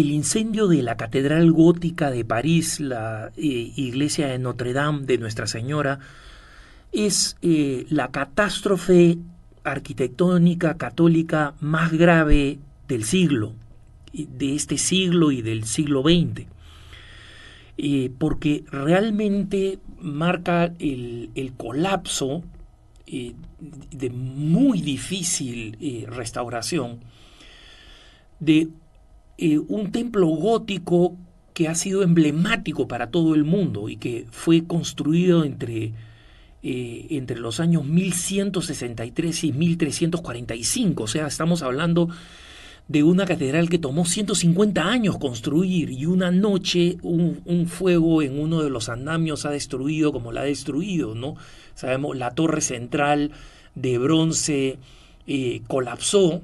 el incendio de la Catedral Gótica de París, la eh, iglesia de Notre Dame de Nuestra Señora, es eh, la catástrofe arquitectónica católica más grave del siglo, de este siglo y del siglo XX, eh, porque realmente marca el, colapso de muy difícil restauración de eh, un templo gótico que ha sido emblemático para todo el mundo y que fue construido entre, eh, entre los años 1163 y 1345. O sea, estamos hablando de una catedral que tomó 150 años construir y una noche un, fuego en uno de los andamios ha destruido como la ha destruido, ¿no? Sabemos, la torre central de bronce eh, colapsó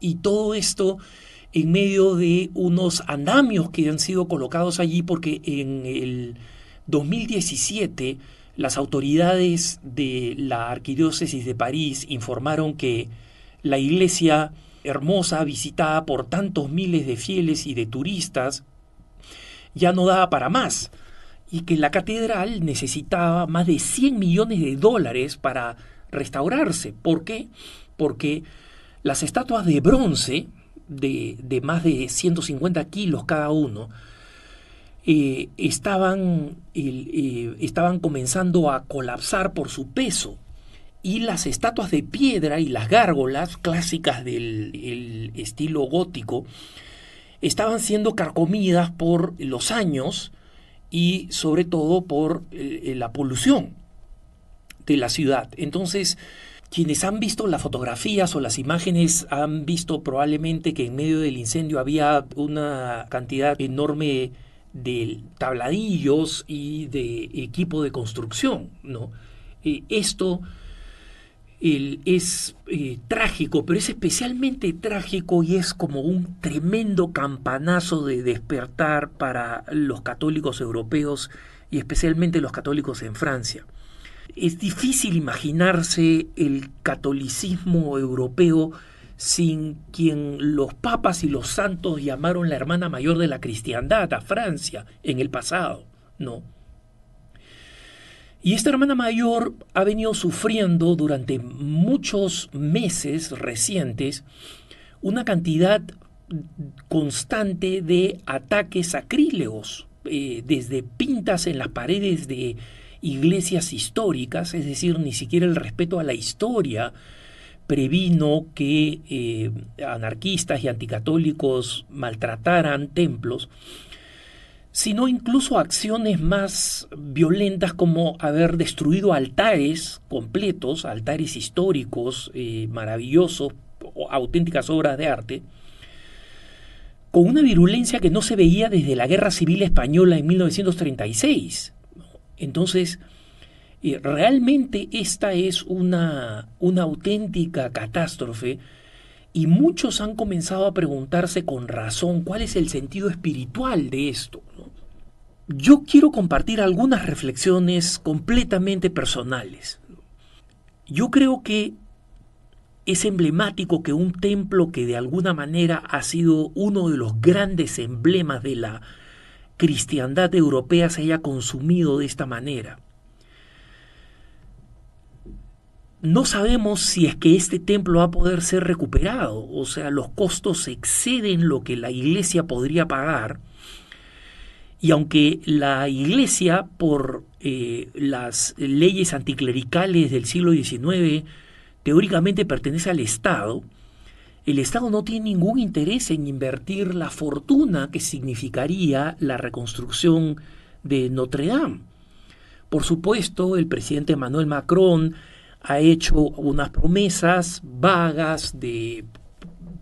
y todo esto en medio de unos andamios que han sido colocados allí porque en el 2017 las autoridades de la Arquidiócesis de París informaron que la iglesia hermosa, visitada por tantos miles de fieles y de turistas, ya no daba para más y que la catedral necesitaba más de 100 millones de dólares para restaurarse. ¿Por qué? Porque las estatuas de bronce de, de más de 150 kilos cada uno, eh, estaban, eh, estaban comenzando a colapsar por su peso. Y las estatuas de piedra y las gárgolas clásicas del estilo gótico estaban siendo carcomidas por los años y sobre todo por eh, la polución de la ciudad. Entonces, quienes han visto las fotografías o las imágenes han visto probablemente que en medio del incendio había una cantidad enorme de tabladillos y de equipo de construcción. ¿no? Eh, esto es eh, trágico, pero es especialmente trágico y es como un tremendo campanazo de despertar para los católicos europeos y especialmente los católicos en Francia. Es difícil imaginarse el catolicismo europeo sin quien los papas y los santos llamaron la hermana mayor de la cristiandad a Francia en el pasado, ¿no? Y esta hermana mayor ha venido sufriendo durante muchos meses recientes una cantidad constante de ataques sacrílegos, eh, desde pintas en las paredes de iglesias históricas, es decir, ni siquiera el respeto a la historia previno que eh, anarquistas y anticatólicos maltrataran templos, sino incluso acciones más violentas como haber destruido altares completos, altares históricos, eh, maravillosos, auténticas obras de arte, con una virulencia que no se veía desde la Guerra Civil Española en 1936. Entonces, eh, realmente esta es una, auténtica catástrofe y muchos han comenzado a preguntarse con razón cuál es el sentido espiritual de esto. Yo quiero compartir algunas reflexiones completamente personales. Yo creo que es emblemático que un templo que de alguna manera ha sido uno de los grandes emblemas de la cristiandad europea se haya consumido de esta manera. No sabemos si es que este templo va a poder ser recuperado, o sea, los costos exceden lo que la iglesia podría pagar, y aunque la iglesia, por eh, las leyes anticlericales del siglo XIX, teóricamente pertenece al Estado, el Estado no tiene ningún interés en invertir la fortuna que significaría la reconstrucción de Notre Dame. Por supuesto, el presidente Emmanuel Macron ha hecho unas promesas vagas de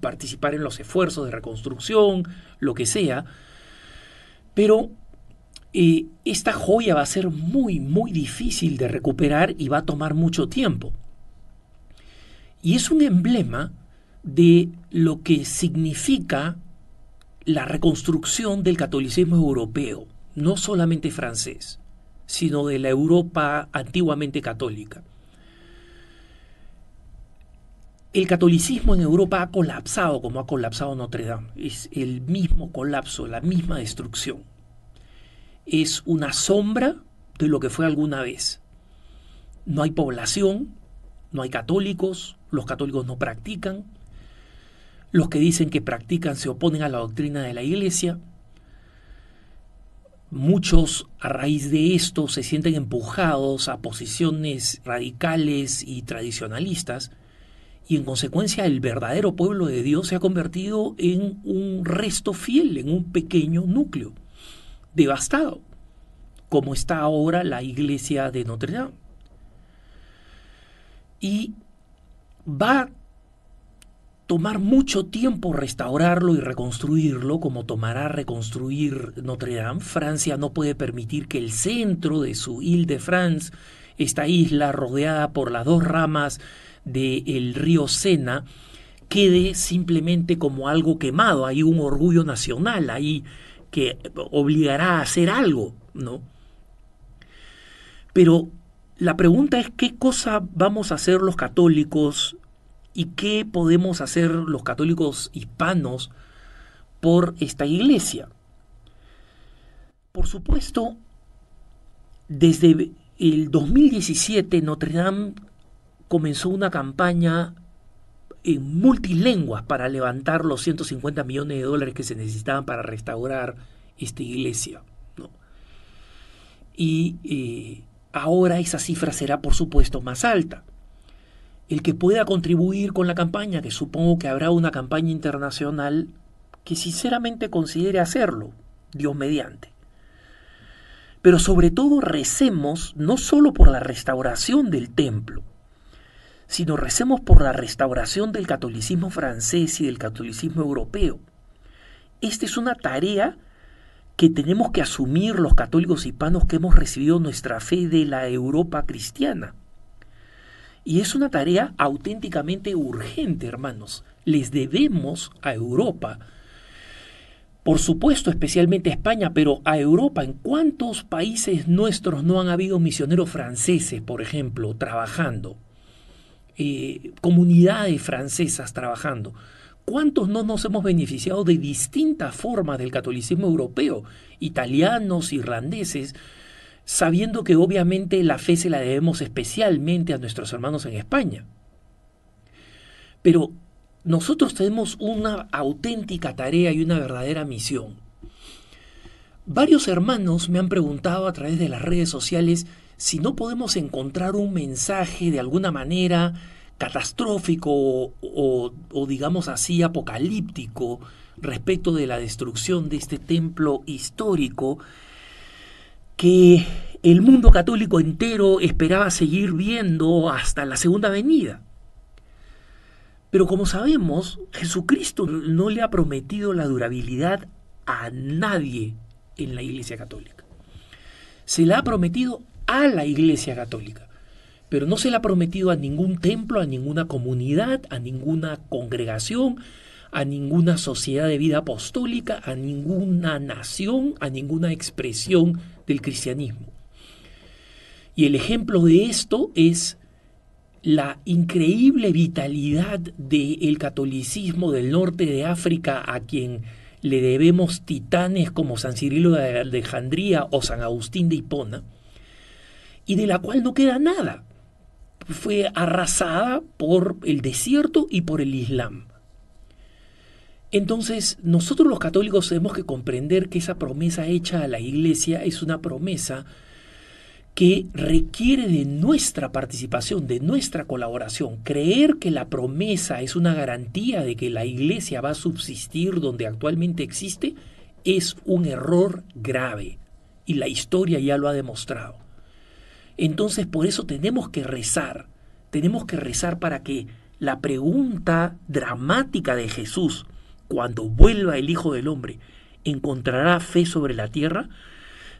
participar en los esfuerzos de reconstrucción, lo que sea, pero eh, esta joya va a ser muy, muy difícil de recuperar y va a tomar mucho tiempo. Y es un emblema de lo que significa la reconstrucción del catolicismo europeo, no solamente francés, sino de la Europa antiguamente católica. El catolicismo en Europa ha colapsado como ha colapsado Notre Dame. Es el mismo colapso, la misma destrucción. Es una sombra de lo que fue alguna vez. No hay población, no hay católicos, los católicos no practican, los que dicen que practican se oponen a la doctrina de la iglesia. Muchos a raíz de esto se sienten empujados a posiciones radicales y tradicionalistas y en consecuencia el verdadero pueblo de Dios se ha convertido en un resto fiel, en un pequeño núcleo, devastado, como está ahora la iglesia de Notre Dame. Y va tomar mucho tiempo restaurarlo y reconstruirlo, como tomará reconstruir Notre Dame. Francia no puede permitir que el centro de su Île-de-France, esta isla rodeada por las dos ramas del el río Sena, quede simplemente como algo quemado. Hay un orgullo nacional ahí que obligará a hacer algo, ¿no? Pero la pregunta es qué cosa vamos a hacer los católicos ¿Y qué podemos hacer los católicos hispanos por esta iglesia? Por supuesto, desde el 2017 Notre Dame comenzó una campaña en multilenguas para levantar los 150 millones de dólares que se necesitaban para restaurar esta iglesia. Y eh, ahora esa cifra será, por supuesto, más alta el que pueda contribuir con la campaña, que supongo que habrá una campaña internacional, que sinceramente considere hacerlo, Dios mediante. Pero sobre todo recemos no solo por la restauración del templo, sino recemos por la restauración del catolicismo francés y del catolicismo europeo. Esta es una tarea que tenemos que asumir los católicos hispanos que hemos recibido nuestra fe de la Europa cristiana. Y es una tarea auténticamente urgente, hermanos. Les debemos a Europa, por supuesto especialmente a España, pero a Europa, ¿en cuántos países nuestros no han habido misioneros franceses, por ejemplo, trabajando? Eh, comunidades francesas trabajando. ¿Cuántos no nos hemos beneficiado de distintas formas del catolicismo europeo? Italianos, irlandeses, sabiendo que obviamente la fe se la debemos especialmente a nuestros hermanos en España. Pero nosotros tenemos una auténtica tarea y una verdadera misión. Varios hermanos me han preguntado a través de las redes sociales si no podemos encontrar un mensaje de alguna manera catastrófico o, digamos así apocalíptico respecto de la destrucción de este templo histórico que el mundo católico entero esperaba seguir viendo hasta la segunda venida. Pero como sabemos, Jesucristo no le ha prometido la durabilidad a nadie en la Iglesia Católica. Se la ha prometido a la Iglesia Católica, pero no se la ha prometido a ningún templo, a ninguna comunidad, a ninguna congregación, a ninguna sociedad de vida apostólica, a ninguna nación, a ninguna expresión del cristianismo. Y el ejemplo de esto es la increíble vitalidad del catolicismo del norte de África a quien le debemos titanes como San Cirilo de Alejandría o San Agustín de Hipona, y de la cual no queda nada. Fue arrasada por el desierto y por el Islam. Entonces, nosotros los católicos tenemos que comprender que esa promesa hecha a la iglesia es una promesa que requiere de nuestra participación, de nuestra colaboración. Creer que la promesa es una garantía de que la iglesia va a subsistir donde actualmente existe es un error grave y la historia ya lo ha demostrado. Entonces por eso tenemos que rezar, tenemos que rezar para que la pregunta dramática de Jesús, cuando vuelva el Hijo del Hombre, ¿encontrará fe sobre la tierra?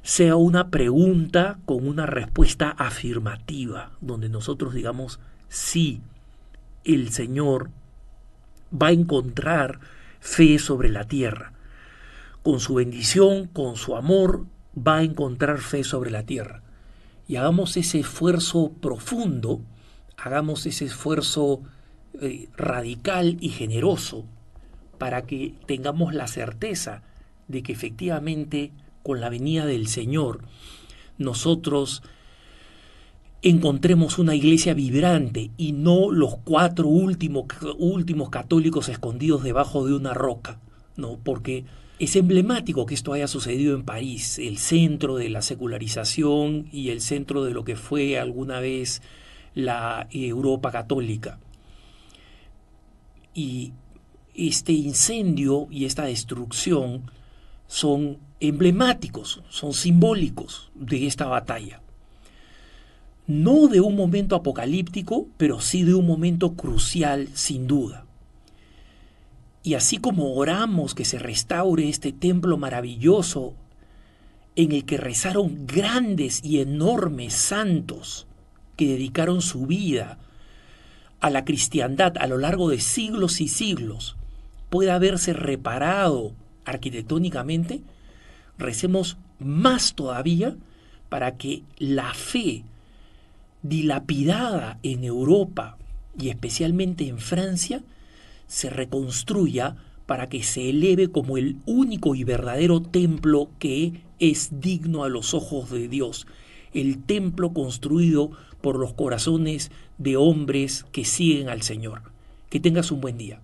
sea una pregunta con una respuesta afirmativa, donde nosotros digamos, sí, el Señor va a encontrar fe sobre la tierra. Con su bendición, con su amor, va a encontrar fe sobre la tierra. Y hagamos ese esfuerzo profundo, hagamos ese esfuerzo eh, radical y generoso para que tengamos la certeza de que efectivamente con la venida del Señor nosotros encontremos una iglesia vibrante y no los cuatro últimos, católicos escondidos debajo de una roca, ¿no? Porque es emblemático que esto haya sucedido en París, el centro de la secularización y el centro de lo que fue alguna vez la Europa católica. Y este incendio y esta destrucción son emblemáticos, son simbólicos de esta batalla. No de un momento apocalíptico, pero sí de un momento crucial, sin duda. Y así como oramos que se restaure este templo maravilloso en el que rezaron grandes y enormes santos que dedicaron su vida a la cristiandad a lo largo de siglos y siglos, pueda haberse reparado arquitectónicamente, recemos más todavía para que la fe dilapidada en Europa y especialmente en Francia se reconstruya para que se eleve como el único y verdadero templo que es digno a los ojos de Dios, el templo construido por los corazones de hombres que siguen al Señor. Que tengas un buen día.